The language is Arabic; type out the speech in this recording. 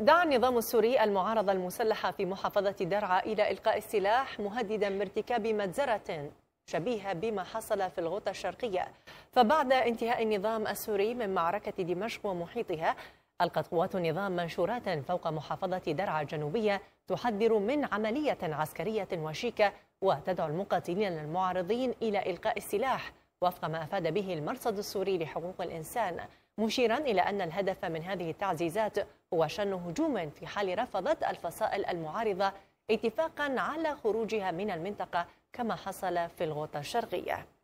دعا النظام السوري المعارضة المسلحة في محافظة درعا إلى إلقاء السلاح مهددا بارتكاب مجزرة شبيهة بما حصل في الغوطة الشرقية فبعد انتهاء النظام السوري من معركة دمشق ومحيطها ألقت قوات النظام منشورات فوق محافظة درعا الجنوبية تحذر من عملية عسكرية وشيكة وتدعو المقاتلين المعارضين إلى إلقاء السلاح وفق ما أفاد به المرصد السوري لحقوق الإنسان مشيرا إلى أن الهدف من هذه التعزيزات هو شن هجوم في حال رفضت الفصائل المعارضة اتفاقا على خروجها من المنطقة كما حصل في الغوطة الشرقية